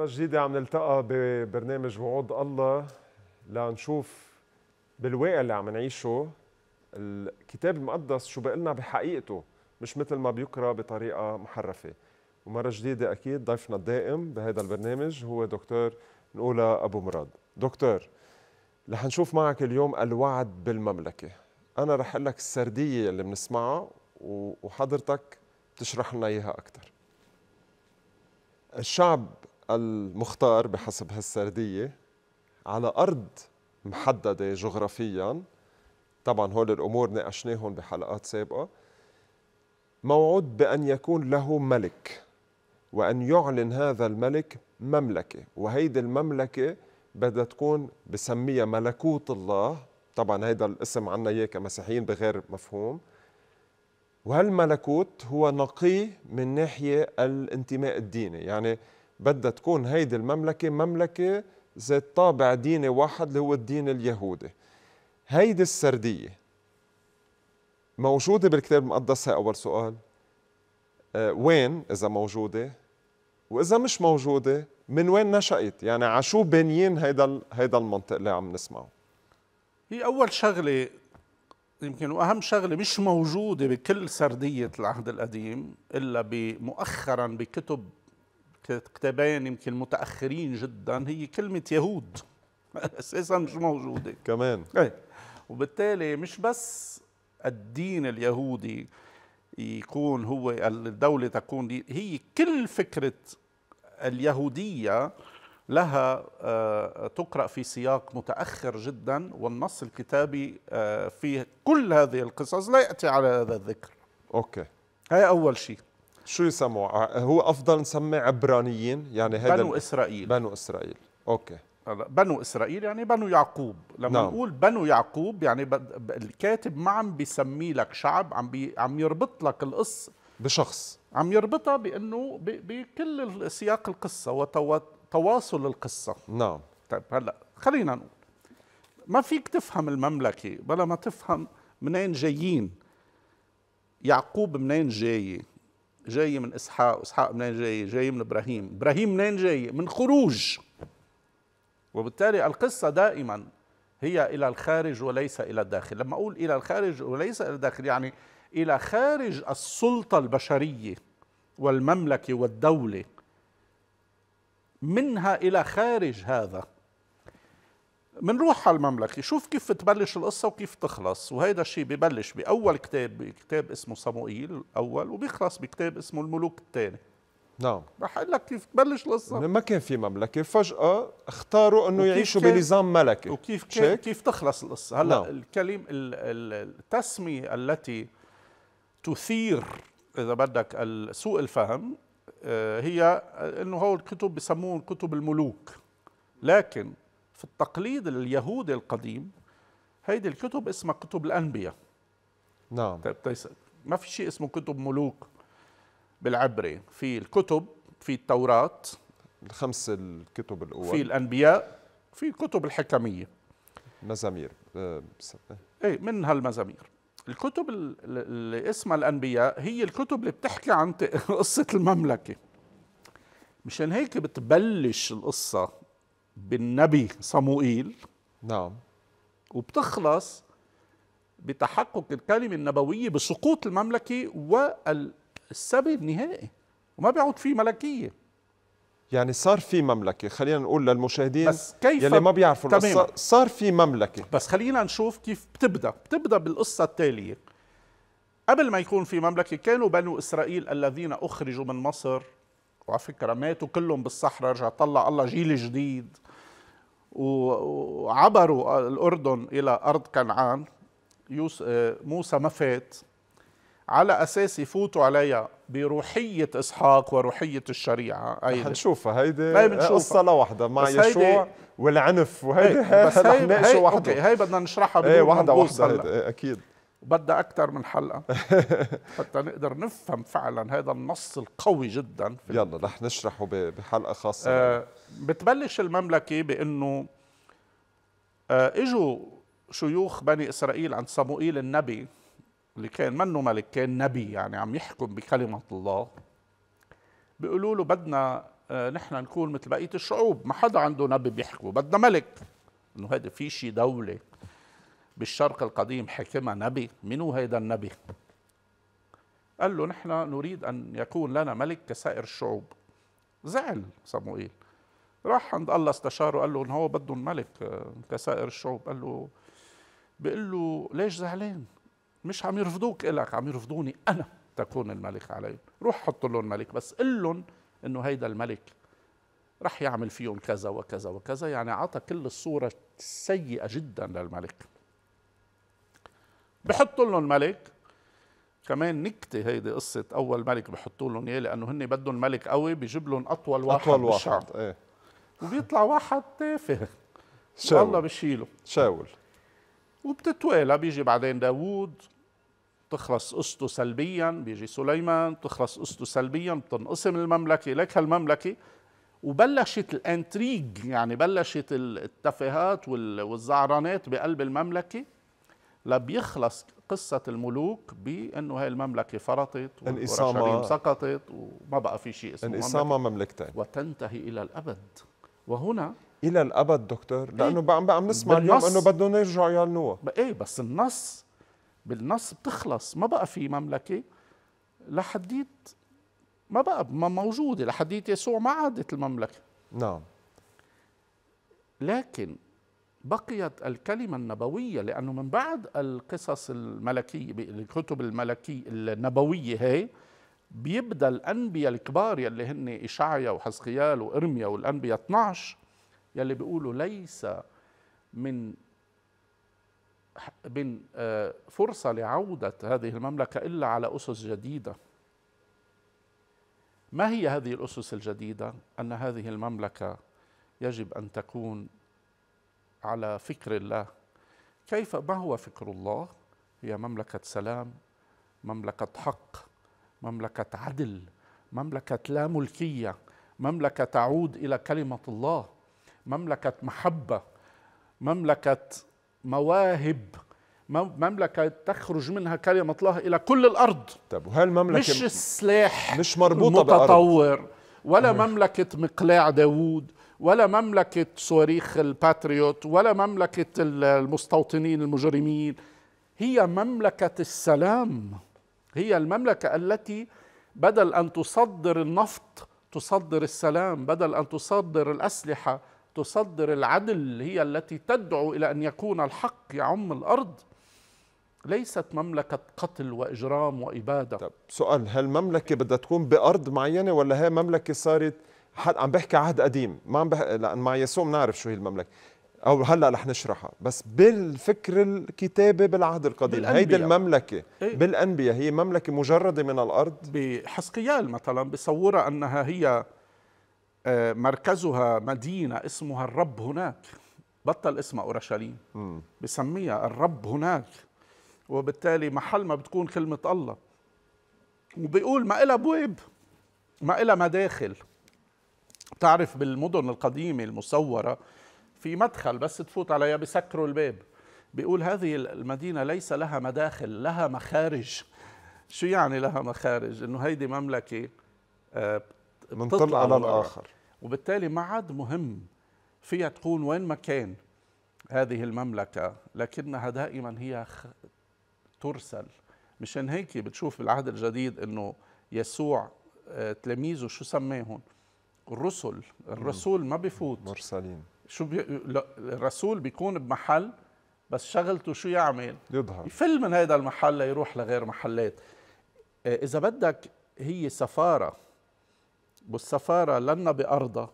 مرة جديدة عم نلتقى ببرنامج وعود الله لنشوف بالواقع اللي عم نعيشه الكتاب المقدس شو بقلنا لنا بحقيقته مش مثل ما بيقرا بطريقة محرفة ومرة جديدة أكيد ضيفنا الدائم بهذا البرنامج هو دكتور نقولة أبو مراد دكتور رح نشوف معك اليوم الوعد بالمملكة أنا رح لك السردية اللي بنسمعها وحضرتك تشرح لنا إياها أكثر الشعب المختار بحسب هالسردية على أرض محددة جغرافياً طبعا هول الأمور ناقشناهم بحلقات سابقة موعود بأن يكون له ملك وأن يعلن هذا الملك مملكة وهيدي المملكة بدها تكون بسميها ملكوت الله طبعا هيدا الاسم عنا إياه كمسيحيين بغير مفهوم وهالملكوت هو نقي من ناحية الانتماء الديني يعني بدها تكون هيدي المملكة مملكة ذات طابع ديني واحد اللي هو الدين اليهودي هيدي السردية موجودة بالكتاب المقدس هي أول سؤال أه وين إذا موجودة وإذا مش موجودة من وين نشأت يعني عشو بنيين هيدا هيدا المنطق اللي عم نسمعه هي أول شغلة يمكن واهم شغله مش موجوده بكل سرديه العهد القديم الا مؤخرا بكتب كتابين يمكن متاخرين جدا هي كلمه يهود اساسا مش موجوده كمان ايه وبالتالي مش بس الدين اليهودي يكون هو الدولة تكون هي كل فكرة اليهودية لها آه، تقرأ في سياق متأخر جدا والنص الكتابي آه، في كل هذه القصص لا يأتي على هذا الذكر أوكي هاي أول شيء شو يسموا آه، هو افضل نسمي عبرانيين يعني هذا بنو اسرائيل بنو اسرائيل اوكي بنو اسرائيل يعني بنو يعقوب لما نعم. نقول بنو يعقوب يعني الكاتب ما عم بيسمي لك شعب عم بي عم يربط لك القصه بشخص عم يربطها بانه بكل سياق القصه وتواصل القصه نعم طيب هلا خلينا نقول ما فيك تفهم المملكه بلا ما تفهم منين جايين يعقوب منين جايه جاي من اسحاق اسحاق منين جاي جاي من ابراهيم ابراهيم منين جاي من خروج وبالتالي القصه دائما هي الى الخارج وليس الى الداخل لما اقول الى الخارج وليس الى الداخل يعني الى خارج السلطه البشريه والمملكه والدوله منها الى خارج هذا بنروح على المملكة شوف كيف تبلش القصة وكيف تخلص وهيدا الشيء ببلش بأول كتاب بكتاب اسمه صموئيل الأول وبيخلص بكتاب اسمه الملوك الثاني نعم رح اقول لك كيف تبلش القصه ما كان في مملكه فجاه اختاروا انه يعيشوا بنظام ملكي وكيف كيف تخلص القصه هلا نعم. الكلم التسميه التي تثير اذا بدك سوء الفهم آه، هي انه هول الكتب بسموه كتب الملوك لكن في التقليد اليهودي القديم هيدي الكتب اسمها كتب الأنبياء نعم طيب, طيب، ما في شيء اسمه كتب ملوك بالعبري في الكتب في التوراة الخمس الكتب الأول في الأنبياء في كتب الحكمية مزامير آه، ايه من هالمزامير الكتب اللي اسمها الأنبياء هي الكتب اللي بتحكي عن قصة المملكة مشان هيك بتبلش القصة بالنبي صموئيل نعم وبتخلص بتحقق الكلمة النبوية بسقوط المملكة والسبي النهائي وما بيعود فيه ملكية يعني صار في مملكة خلينا نقول للمشاهدين بس كيف يلي ما بيعرفوا القصة صار في مملكة بس خلينا نشوف كيف بتبدأ بتبدأ بالقصة التالية قبل ما يكون في مملكة كانوا بنو إسرائيل الذين أخرجوا من مصر وعلى فكرة ماتوا كلهم بالصحراء رجع طلع الله جيل جديد وعبروا الأردن إلى أرض كنعان آه، موسى ما فات على اساس يفوتوا عليها بروحيه اسحاق وروحيه الشريعه ايضا حنشوفها هيدي قصه لوحدها مع يشوع والعنف وهيدي هي بس هي, هي, هي, هي, هي, هي بدنا نشرحها إيه، بدون ايه واحده واحده اكيد وبدها أكثر من حلقة حتى نقدر نفهم فعلا هذا النص القوي جدا يلا رح نشرحه بحلقة خاصة آه بتبلش المملكة بأنه آه إجوا شيوخ بني إسرائيل عند صموئيل النبي اللي كان منه ملك كان نبي يعني عم يحكم بكلمة الله بيقولوا له بدنا آه نحن نكون مثل بقية الشعوب ما حدا عنده نبي بيحكوا بدنا ملك انه هذا في شيء دولة بالشرق القديم حكمة نبي من هيدا النبي قال له نحن نريد أن يكون لنا ملك كسائر الشعوب زعل صموئيل راح عند الله استشاره قال له إن هو بده ملك آه، كسائر الشعوب قال له بيقول له ليش زعلان مش عم يرفضوك إلك عم يرفضوني أنا تكون الملك عليهم روح حط لهم ملك بس قل لهم إنه هيدا الملك رح يعمل فيهم كذا وكذا وكذا يعني عطى كل الصورة السيئة جدا للملك بحطوا لهم ملك كمان نكته هيدي قصه اول ملك بحطوا لهم اياه لانه هن بدهم ملك قوي بيجيب لهم اطول واحد اطول واحد ايه وبيطلع واحد تافه شاول والله بشيله شاول وبتتوالى بيجي بعدين داوود بتخلص قصته سلبيا بيجي سليمان بتخلص قصته سلبيا بتنقسم المملكه لك هالمملكه وبلشت الانتريج يعني بلشت التفاهات والزعرانات بقلب المملكه لا بيخلص قصة الملوك بأنه هاي المملكة فرطت والإصامة سقطت وما بقى في شيء اسمه الإسامة مملكتين وتنتهي إلى الأبد وهنا إلى الأبد دكتور لأنه بقى عم نسمع اليوم أنه بدهم يرجعوا يعلنوها إيه بس النص بالنص بتخلص ما بقى في مملكة لحديت ما بقى ما موجودة لحديت يسوع ما عادت المملكة نعم لكن بقيت الكلمة النبوية لأنه من بعد القصص الملكية الكتب الملكية النبوية هي بيبدأ الأنبياء الكبار يلي هن إشعيا وحزقيال وإرميا والأنبياء 12 يلي بيقولوا ليس من من آه، فرصة لعودة هذه المملكة إلا على أسس جديدة ما هي هذه الأسس الجديدة؟ أن هذه المملكة يجب أن تكون على فكر الله كيف ما هو فكر الله هي مملكة سلام مملكة حق مملكة عدل مملكة لا ملكية مملكة تعود إلى كلمة الله مملكة محبة مملكة مواهب مملكة تخرج منها كلمة الله إلى كل الأرض طيب وهل مملكة مش السلاح مش مربوطة متطور بأرض. ولا مملكة مقلاع داوود ولا مملكة صواريخ الباتريوت ولا مملكة المستوطنين المجرمين هي مملكة السلام هي المملكة التي بدل أن تصدر النفط تصدر السلام بدل أن تصدر الأسلحة تصدر العدل هي التي تدعو إلى أن يكون الحق يعم الأرض ليست مملكة قتل وإجرام وإبادة طب سؤال هل المملكة بدها تكون بأرض معينة ولا هي مملكة صارت عم بحكي عهد قديم ما عم بح... لان مع يسوع بنعرف شو هي المملكه او هلا رح نشرحها بس بالفكر الكتابي بالعهد القديم هيدي المملكه إيه؟ بالانبياء هي مملكه مجرده من الارض بحسقيال مثلا بصورها انها هي آه، مركزها مدينه اسمها الرب هناك بطل اسمها اورشليم بسميها الرب هناك وبالتالي محل ما بتكون كلمه الله وبيقول ما إلها ابواب ما إلها مداخل تعرف بالمدن القديمة المصورة في مدخل بس تفوت عليها بسكروا الباب بيقول هذه المدينة ليس لها مداخل لها مخارج شو يعني لها مخارج انه هيدي مملكة آه، بتطلع على الآخر وبالتالي ما عاد مهم فيها تكون وين ما كان هذه المملكة لكنها دائما هي ترسل مشان هيك بتشوف بالعهد الجديد انه يسوع آه، تلاميذه شو سماهم الرسل الرسول ما بفوت مرسلين شو بي... لا الرسول بيكون بمحل بس شغلته شو يعمل يظهر يفل من هذا المحل ليروح لغير محلات آه، اذا بدك هي سفاره والسفاره لنا بارضها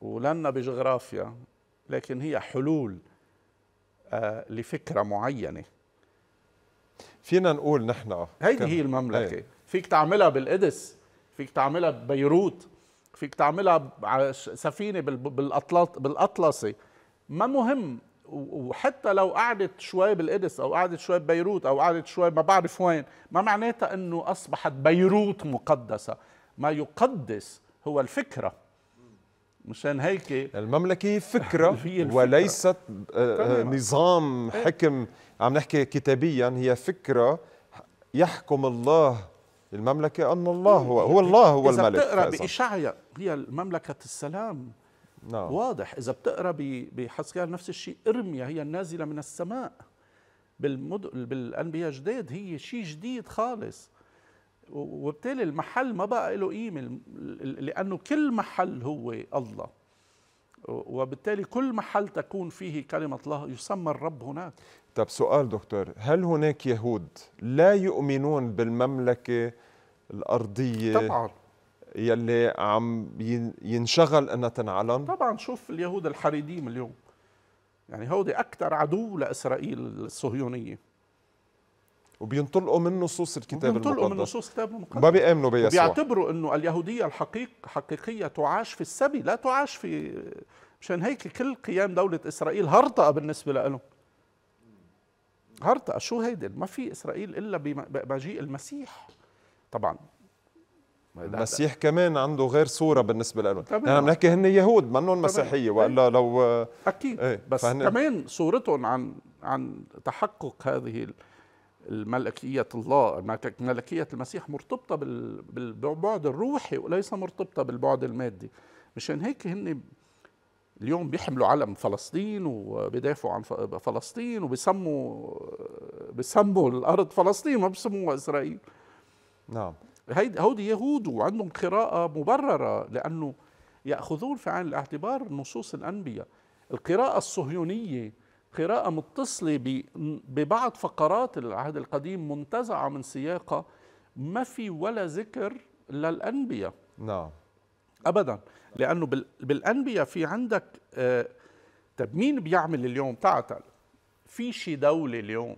ولنا بجغرافيا لكن هي حلول آه، لفكره معينه فينا نقول نحن هيدي هي المملكه هي. إيه. فيك تعملها بالقدس فيك تعملها ببيروت فيك تعملها سفينه بالاطلط بالاطلسي ما مهم وحتى لو قعدت شوي بالقدس او قعدت شوي ببيروت او قعدت شوي ما بعرف وين ما معناتها انه اصبحت بيروت مقدسه ما يقدس هو الفكره مشان هيك المملكه هي فكره هي وليست آه، آه، طيب. نظام إيه. حكم عم نحكي كتابيا هي فكره يحكم الله المملكة أن الله هو, هو الله هو إذا الملك إذا بتقرأ بإشعيا هي مملكة السلام نعم. واضح إذا بتقرأ بحسكال نفس الشيء إرميا هي النازلة من السماء بالمد... بالأنبياء جديد هي شيء جديد خالص وبالتالي المحل ما بقى له قيمة لأنه كل محل هو الله وبالتالي كل محل تكون فيه كلمة الله يسمى الرب هناك طب سؤال دكتور هل هناك يهود لا يؤمنون بالمملكة الأرضية طبعا يلي عم ينشغل أنها تنعلن طبعا شوف اليهود الحريديم اليوم يعني هودي أكثر عدو لإسرائيل الصهيونية وبينطلقوا من نصوص الكتاب المقدس بينطلقوا من نصوص الكتاب المقدس ما بيامنوا بيسوع بيعتبروا انه اليهوديه الحقيق حقيقيه تعاش في السبي لا تعاش في مشان هيك كل قيام دوله اسرائيل هرطقه بالنسبه لهم هرطقه شو هيدي ما في اسرائيل الا بمجيء المسيح طبعا المسيح كمان عنده غير صورة بالنسبة لهم نحن بنحكي هن يهود منهم مسيحية وإلا لو أكيد ايه بس كمان صورتهم عن عن تحقق هذه الملكية الله ملكية المسيح مرتبطة بالبعد الروحي وليس مرتبطة بالبعد المادي مشان هيك هن اليوم بيحملوا علم فلسطين وبيدافعوا عن فلسطين وبيسموا بيسموا الارض فلسطين ما بيسموها اسرائيل نعم هيدي هودي يهود وعندهم قراءة مبررة لأنه يأخذون في عين الاعتبار نصوص الأنبياء القراءة الصهيونية قراءة متصلة ببعض فقرات العهد القديم منتزعة من سياقها ما في ولا ذكر للأنبياء نعم أبدا لأنه بالأنبياء في عندك آه، طيب طب مين بيعمل اليوم تعتل في شي دولة اليوم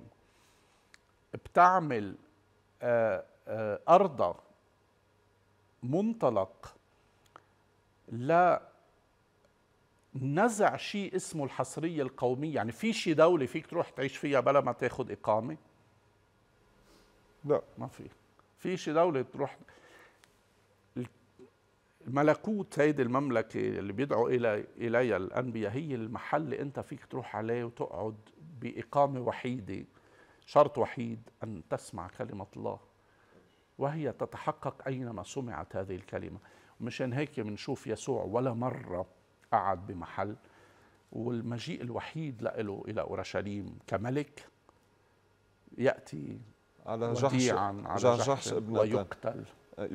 بتعمل آه، آه، أرضا أرضها منطلق لا نزع شيء اسمه الحصرية القومية يعني في شيء دولة فيك تروح تعيش فيها بلا ما تاخذ إقامة لا ما في في شيء دولة تروح الملكوت هيدي المملكة اللي بيدعوا إلي إليها الأنبياء هي المحل اللي أنت فيك تروح عليه وتقعد بإقامة وحيدة شرط وحيد أن تسمع كلمة الله وهي تتحقق أينما سمعت هذه الكلمة مشان هيك بنشوف يسوع ولا مرة قعد بمحل والمجيء الوحيد له إلى أورشليم كملك يأتي على جحش على جحش, جحش ابن ويقتل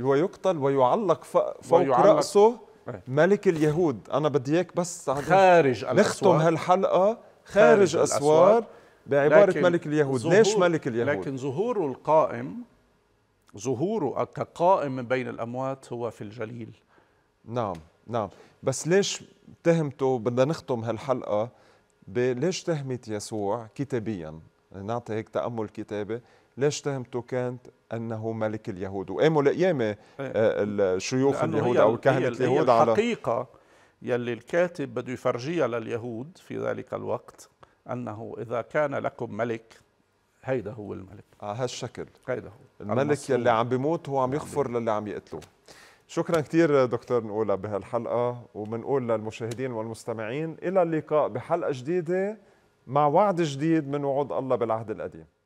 ويقتل ويعلق فوق ويعلق رأسه إيه. ملك اليهود أنا بدي إياك بس خارج نختم هالحلقة خارج, خارج أسوار بعبارة ملك اليهود ليش ملك اليهود لكن ظهوره القائم ظهوره كقائم من بين الأموات هو في الجليل نعم نعم بس ليش تهمته بدنا نختم هالحلقه ليش تهمت يسوع كتابيا نعطي هيك تامل كتابي ليش تهمته كانت انه ملك اليهود وقاموا القيامه إيه. آه، الشيوخ اليهود او كهنه اليهود على الحقيقه يلي الكاتب بده يفرجيها لليهود في ذلك الوقت انه اذا كان لكم ملك هيدا هو الملك على هالشكل هيدا هو الملك يلي عم بيموت هو عم نعم. يغفر للي عم يقتلوه شكرا كثير دكتور نقولها بهالحلقه وبنقول للمشاهدين والمستمعين الى اللقاء بحلقه جديده مع وعد جديد من وعود الله بالعهد القديم